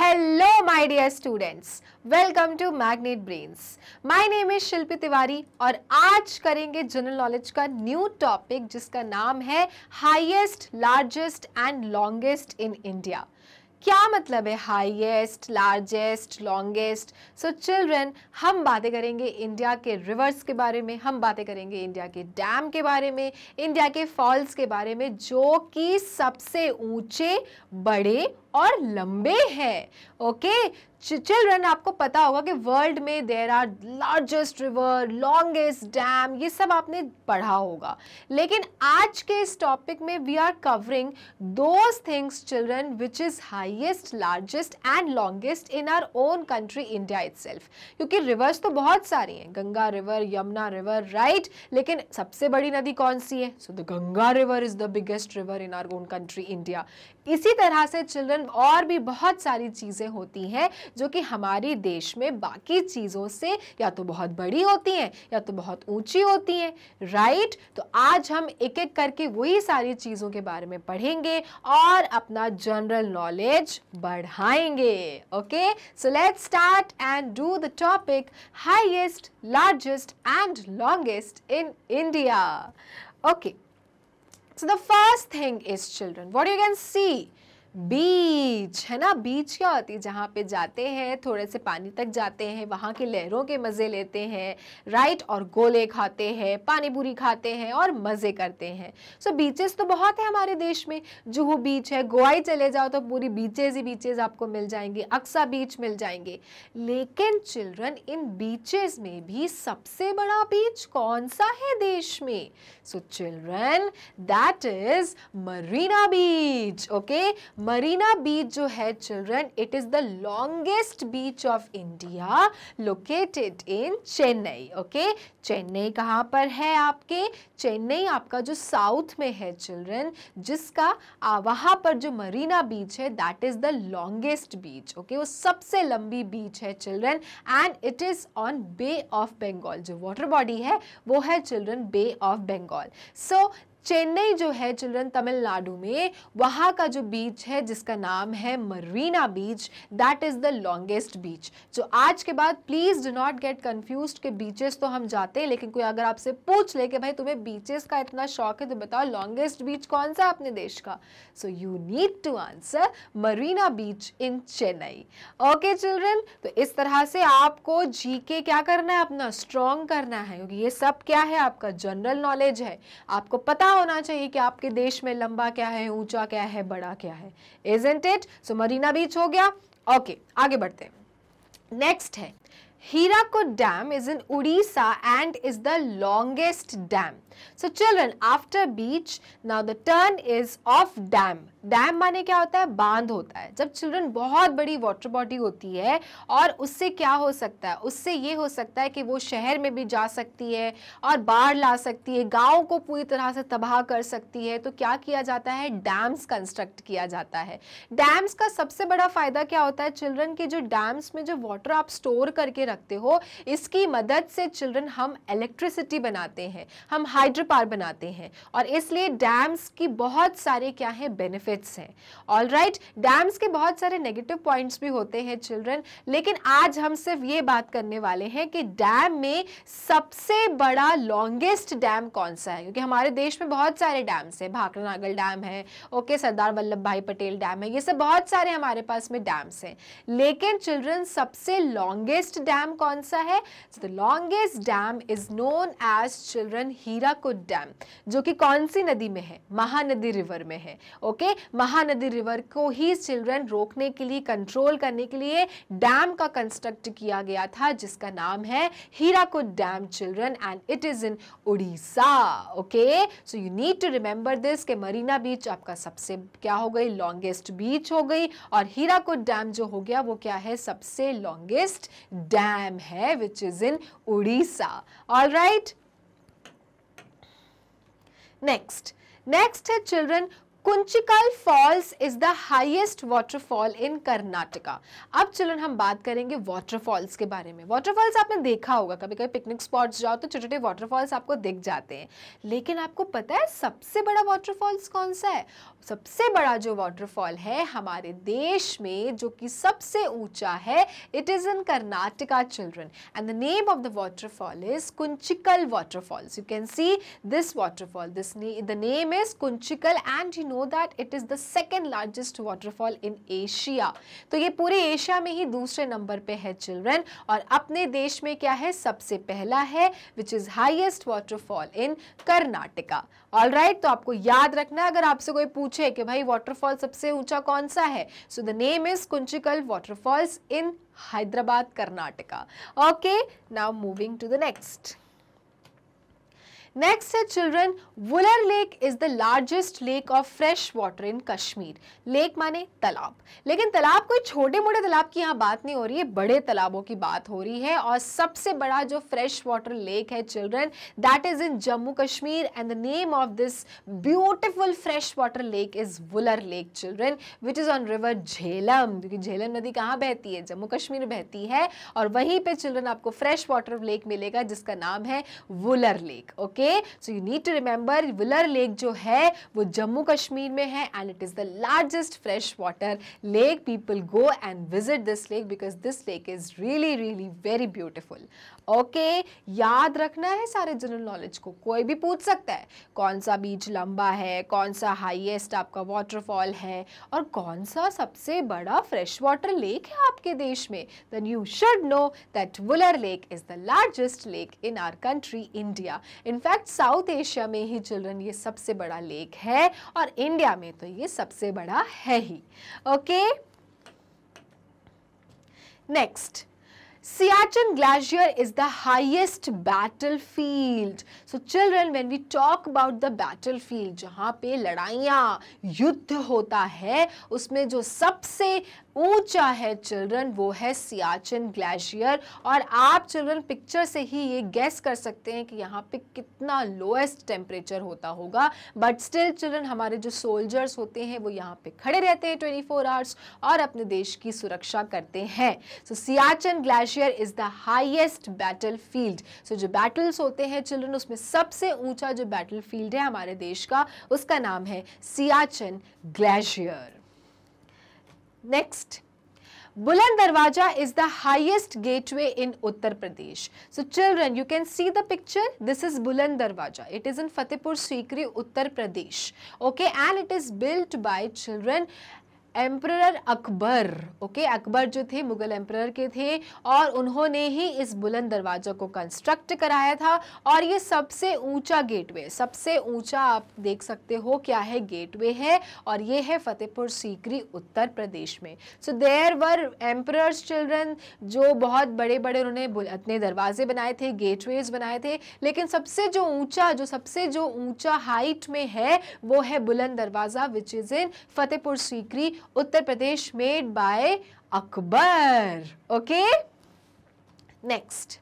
Hello my dear students, welcome to Magnet Brains. My name is Shilpi Tiwari और आज करेंगे general knowledge का new topic जिसका नाम है highest largest and longest in India क्या मतलब है highest largest longest so children हम बातें करेंगे इंडिया के रिवर्स के बारे में हम बातें करेंगे इंडिया के डैम के बारे में इंडिया के फॉल्स के बारे में जो कि सबसे ऊंचे बड़े और लंबे हैं ओके चिल्ड्रन आपको पता होगा कि वर्ल्ड में there are largest river longest dam ये सब आपने पढ़ा होगा लेकिन आज के इस टॉपिक में we are covering those things children which is highest largest and longest in our own country India it क्योंकि रिवर्स तो बहुत सारी हैं Ganga river Yamuna river right लेकिन सबसे बड़ी नदी कौन सी है so the Ganga river is the biggest river in our own country India इसी तरह से चिल्ड्रन और भी बहुत सारी चीज़ें होती हैं जो कि हमारे देश में बाकी चीज़ों से या तो बहुत बड़ी होती हैं या तो बहुत ऊंची होती हैं राइट तो आज हम एक एक करके वही सारी चीज़ों के बारे में पढ़ेंगे और अपना जनरल नॉलेज बढ़ाएंगे okay so let start and do the topic highest largest and longest in India okay okay. So the first thing is children. What you can see beach है ना बीच क्या होती है जहाँ पे जाते हैं थोड़े से पानी तक जाते हैं वहाँ के लहरों के मज़े लेते हैं राइट और गोले खाते हैं पानी पूरी खाते हैं और मज़े करते हैं सो so, बीचेस तो बहुत है हमारे देश में जुहू बीच है गोवा चले जाओ तो पूरी बीचेज ही बीचेज आपको मिल जाएंगे अक्सा बीच मिल जाएंगे लेकिन चिल्ड्रन इन बीचेज में भी सबसे बड़ा बीच कौन सा है देश में so children that is Marina beach okay okay? Marina beach जो है children it is the longest beach of India located in Chennai okay Chennai कहाँ पर है आपके चेन्नई आपका जो साउथ में है चिल्ड्रन जिसका वहाँ पर जो मरीना बीच है that is the longest beach okay वो सबसे लंबी बीच है children and it is on Bay of Bengal जो वाटर बॉडी है वो है children Bay of Bengal so Chennai जो है चिल्ड्रन तमिलनाडु में वहां का जो बीच है जिसका नाम है Marina beach that is the longest beach जो आज के बाद please do not get confuse के बीचेस तो हम जाते हैं लेकिन कोई अगर आपसे पूछ ले कि भाई तुम्हें बीचेस का इतना शौक है तो बताओ लॉन्गेस्ट बीच कौन सा है अपने देश का so you need to answer Marina beach in Chennai okay children तो इस तरह से आपको जी के क्या करना है अपना स्ट्रॉन्ग करना है क्योंकि ये सब क्या है आपका जनरल नॉलेज है आपको पता होना चाहिए कि आपके देश में लंबा क्या है ऊंचा क्या है बड़ा क्या है isn't it so Marina beach हो गया ओके okay, आगे बढ़ते हैं नेक्स्ट है Hirakud Dam is in Odisha and is the longest dam. So children, after beach, now the turn is of dam. Dam माने क्या होता है बांध होता है जब चिल्ड्रन बहुत बड़ी वाटर बॉडी होती है और उससे क्या हो सकता है उससे ये हो सकता है कि वो शहर में भी जा सकती है और बाढ़ ला सकती है गांव को पूरी तरह से तबाह कर सकती है तो क्या किया जाता है डैम्स कंस्ट्रक्ट किया जाता है डैम्स का सबसे बड़ा फ़ायदा क्या होता है चिल्ड्रन के जो डैम्स में जो वाटर आप स्टोर करके रखते हो इसकी मदद से चिल्ड्रन हम इलेक्ट्रिसिटी बनाते हैं हम हाइड्रो पावर बनाते हैं और इसलिए डैम्स की बहुत सारे क्या है बेनिफिट्स हैं ऑल राइट डैम्स के बहुत सारे नेगेटिव पॉइंट्स भी होते हैं चिल्ड्रन लेकिन आज हम सिर्फ ये बात करने वाले हैं कि डैम में सबसे बड़ा लॉन्गेस्ट डैम कौन सा है क्योंकि हमारे देश में बहुत सारे डैम्स हैं भाकर नागल डैम है ओके सरदार वल्लभ भाई पटेल डैम है ये सब बहुत सारे हमारे पास में डैम्स हैं लेकिन चिल्ड्रन सबसे लॉन्गेस्ट डैम डैम कौन सा है the longest dam is known as children Hirakud dam जो कि कौन सी नदी में है महानदी रिवर में है ओके महानदी रिवर को ही चिल्ड्रन रोकने के लिए कंट्रोल करने के लिए डैम का कंस्ट्रक्ट किया गया था जिसका नाम है Hirakud dam children and it is in Orissa okay so you need to remember this के मरीना बीच आपका सबसे क्या हो गई लॉन्गेस्ट बीच हो गई और हीराकुद डैम जो हो गया वो क्या है सबसे longest dam dam hai which is in Odisha. All right. Next. Next children Kunchikal falls is the highest waterfall in Karnataka अब चलो हम बात करेंगे वाटरफॉल्स के बारे में वाटरफॉल्स आपने देखा होगा कभी कभी पिकनिक स्पॉट्स जाओ तो छोटे छोटे वाटरफॉल्स आपको दिख जाते हैं लेकिन आपको पता है सबसे बड़ा वाटरफॉल्स कौन सा है सबसे बड़ा जो वाटरफॉल है हमारे देश में जो कि सबसे ऊंचा है it is in Karnataka children and the name of the waterfall is Kunchikal waterfalls you can see this waterfall this the name is Kunchikal and you know know that it is the second largest waterfall in Asia तो ये पूरे Asia में ही दूसरे number पे है children और अपने देश में क्या है सबसे पहला है which is highest waterfall in Karnataka all right तो आपको याद रखना अगर आपसे कोई पूछे कि भाई वाटरफॉल सबसे ऊंचा कौन सा है so the name is Kunchikal waterfalls in Hyderabad Karnataka okay now moving to the next next है children Wular lake is the largest lake of fresh water in Kashmir lake माने तालाब लेकिन तालाब कोई छोटे मोटे तालाब की यहाँ बात नहीं हो रही है बड़े तालाबों की बात हो रही है और सबसे बड़ा जो फ्रेश वाटर लेक है children that is in Jammu Kashmir and the name of this beautiful fresh water lake is Wular lake children which is on river Jhelum क्योंकि झेलम नदी कहाँ बहती है जम्मू कश्मीर बहती है और वहीं पर चिल्ड्रन आपको फ्रेश वाटर लेक मिलेगा जिसका नाम है वुलर लेक ओके में so you need to remember Wular lake जो है वो जम्मू कश्मीर में है and it is the largest fresh water lake people go and visit this lake because this lake is really really very beautiful okay याद रखना है सारे जनरल नॉलेज को कोई भी पूछ सकता है कौन सा बीच लंबा है कौन सा हाइएस्ट आपका वाटरफॉल है और कौन सा सबसे बड़ा फ्रेश वाटर लेक है आपके देश में then you should know that Wular lake is the largest lake in our country India in fact in fact South Asia में ही चिल्ड्रन ये सबसे बड़ा लेक है और इंडिया में तो ये सबसे बड़ा है ही okay next Siachen Glacier is the highest battlefield. So children, when we talk about the battlefield, जहाँ पे लड़ाइयाँ, युद्ध होता है, उसमें जो सबसे ऊंचा है चिल्ड्रन वो है सियाचन ग्लेशियर और आप चिल्ड्रन पिक्चर से ही ये गैस कर सकते हैं कि यहाँ पे कितना लोएस्ट टेम्परेचर होता होगा बट स्टिल चिल्ड्रन हमारे जो सोल्जर्स होते हैं वो यहाँ पे खड़े रहते हैं 24 फोर आवर्स और अपने देश की सुरक्षा करते हैं so Siachen Siachen glacier share is the highest battle field so जो बैटल्स होते हैं चिल्ड्रन उसमें सबसे ऊंचा जो बैटल फील्ड है हमारे देश का उसका नाम है Siachen glacier next Buland Darwaza is the highest gateway in Uttar Pradesh so children you can see the picture this is Buland Darwaza it is in Fatehpur Sikri Uttar Pradesh okay and it is built by children emperor Akbar okay Akbar जो थे मुगल एम्प्रर के थे और उन्होंने ही इस बुलंद दरवाज़ा को कंस्ट्रक्ट कराया था और ये सबसे ऊंचा गेटवे सबसे ऊंचा आप देख सकते हो क्या है गेटवे है और ये है फतेहपुर सीकरी उत्तर प्रदेश में so there were emperors children जो बहुत बड़े बड़े उन्होंने अपने दरवाजे बनाए थे गेट बनाए थे लेकिन सबसे जो ऊँचा जो सबसे जो ऊँचा हाइट में है वो है Buland Darwaza which is in Fatehpur Sikri Uttar Pradesh made by Akbar okay next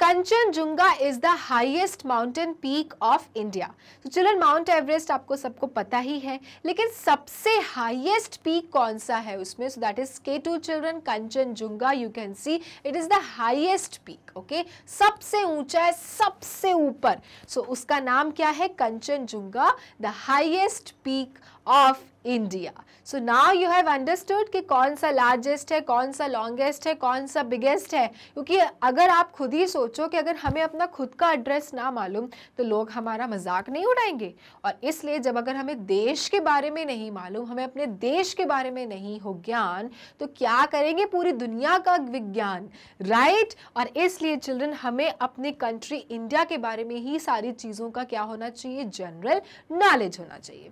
Kanchenjunga is the highest mountain peak of India तो चिल्ड्रन माउंट एवरेस्ट आपको सबको पता ही है लेकिन सबसे हाइएस्ट पीक कौन सा है उसमें so that is K two children Kanchenjunga you can see it is the highest peak okay सबसे ऊंचा है सबसे ऊपर सो so, उसका नाम क्या है Kanchenjunga the highest peak of India so now you have understood कि कौन सा लार्जेस्ट है कौन सा लॉन्गेस्ट है कौन सा बिगेस्ट है क्योंकि अगर आप खुद ही सोचो कि अगर हमें अपना खुद का एड्रेस ना मालूम तो लोग हमारा मजाक नहीं उड़ाएंगे और इसलिए जब अगर हमें देश के बारे में नहीं मालूम हमें अपने देश के बारे में नहीं हो ज्ञान तो क्या करेंगे पूरी दुनिया का विज्ञान राइट right? और इसलिए चिल्ड्रन हमें अपनी कंट्री इंडिया के बारे में ही सारी चीज़ों का क्या होना चाहिए जनरल नॉलेज होना चाहिए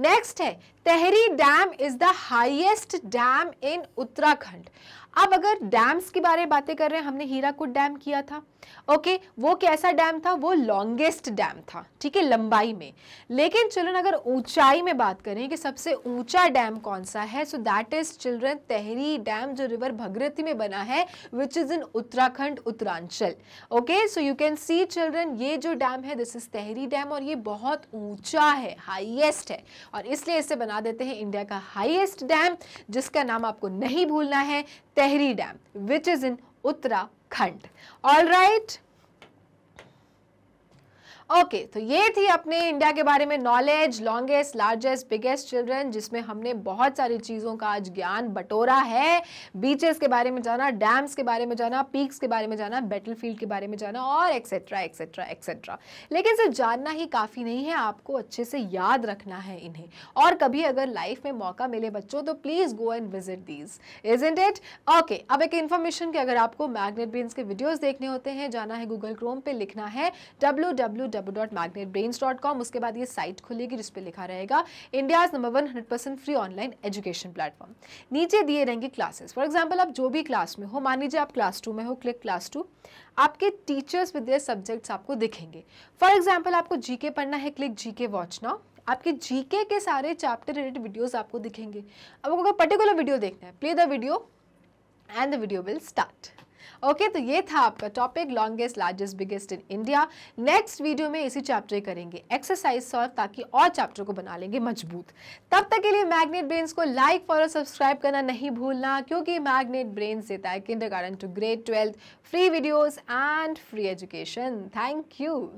नेक्स्ट है Tehri dam is the highest dam in Uttarakhand अब अगर डैम्स के बारे में बातें कर रहे हैं हमने हीराकुट डैम किया था ओके okay, वो कैसा डैम था वो लॉन्गेस्ट डैम था ठीक है लंबाई में लेकिन चिल्ड्रन अगर ऊंचाई में बात करें कि सबसे ऊंचा डैम कौन सा है so that is children Tehri dam जो रिवर भगरथी में बना है which is in Uttarakhand Uttaranchal okay so you can see children ये जो डैम है दिस इज़ तेहरी डैम और ये बहुत ऊंचा है हाइएस्ट है और इसलिए इसे बना बना देते हैं इंडिया का हाईएस्ट डैम जिसका नाम आपको नहीं भूलना है Tehri dam which is in Uttarakhand all right okay okay, तो ये थी अपने इंडिया के बारे में knowledge longest largest biggest children जिसमें हमने बहुत सारी चीज़ों का आज ज्ञान बटोरा है बीचेस के बारे में जाना डैम्स के बारे में जाना पीक्स के बारे में जाना बैटलफील्ड के बारे में जाना और एक्सेट्रा एक्सेट्रा एक्सेट्रा लेकिन सिर्फ जानना ही काफ़ी नहीं है आपको अच्छे से याद रखना है इन्हें और कभी अगर लाइफ में मौका मिले बच्चों तो please go and visit these is and it okay अब एक इन्फॉर्मेशन की अगर आपको मैग्नेट बीन्स के वीडियोज़ देखने होते हैं जाना है गूगल क्रोम पर लिखना है डब्ल्यू www.magnetbrains.com उसके बाद ये साइट खुलेगी जिस पर लिखा रहेगा India number one hundred percent free online education platform नीचे दिए रहेंगे क्लासेस फॉर एग्जाम्पल आप जो भी क्लास में हो मान लीजिए आप क्लास टू में हो क्लिक क्लास टू आपके टीचर्स विद देयर सब्जेक्ट्स आपको दिखेंगे फॉर एग्जाम्पल आपको जीके पढ़ना है क्लिक जीके वॉच नाउ आपके जीके के सारे चैप्टर रिलेटेड वीडियोस आपको दिखेंगे अब आपको पर्टिकुलर वीडियो देखना है play the video and the video will start okay तो ये था आपका topic longest largest biggest in India next video में इसी चैप्टर करेंगे एक्सरसाइज सॉल्व ताकि और चैप्टर को बना लेंगे मजबूत तब तक के लिए मैग्नेट ब्रेन्स को लाइक फॉलो सब्सक्राइब करना नहीं भूलना क्योंकि मैग्नेट ब्रेन्स देता है kinder to grade twelfth free videos and free education thank you